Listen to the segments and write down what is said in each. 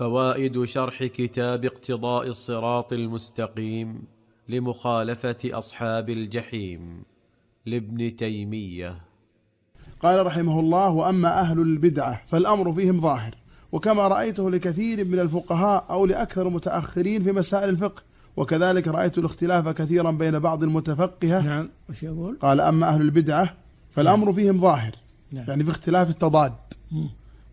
فوائد شرح كتاب اقتضاء الصراط المستقيم لمخالفه اصحاب الجحيم لابن تيميه قال رحمه الله واما اهل البدعه فالامر فيهم ظاهر وكما رايته لكثير من الفقهاء او لاكثر المتاخرين في مسائل الفقه وكذلك رايت الاختلاف كثيرا بين بعض المتفقهه نعم وش يقول؟ قال اما اهل البدعه فالامر نعم. فيهم ظاهر نعم. يعني في اختلاف التضاد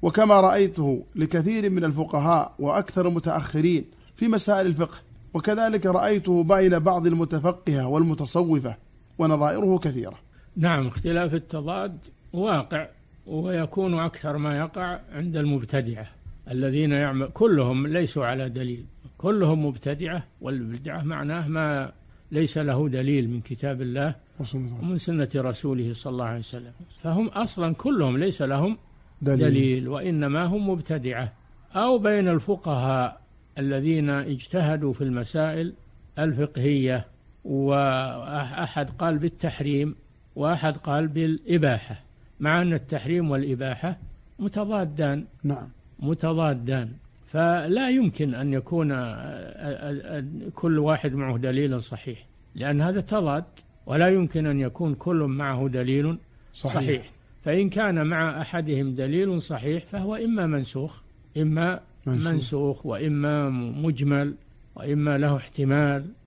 وكما رأيته لكثير من الفقهاء وأكثر المتأخرين في مسائل الفقه وكذلك رأيته بين بعض المتفقهة والمتصوفة ونظائره كثيرة نعم اختلاف التضاد واقع ويكون أكثر ما يقع عند المبتدعة الذين يعمل كلهم ليسوا على دليل كلهم مبتدعة والبدعة معناه ما ليس له دليل من كتاب الله ومن سنة رسوله صلى الله عليه وسلم فهم أصلا كلهم ليس لهم دليل, دليل وإنما هم مبتدعة أو بين الفقهاء الذين اجتهدوا في المسائل الفقهية وأحد قال بالتحريم وأحد قال بالإباحة مع أن التحريم والإباحة متضادان نعم متضادان فلا يمكن أن يكون كل واحد معه دليل صحيح لأن هذا تضاد ولا يمكن أن يكون كل معه دليل صحيح, صحيح. فإن كان مع أحدهم دليل صحيح فهو إما منسوخ إما منسوخ, منسوخ وإما مجمل وإما له احتمال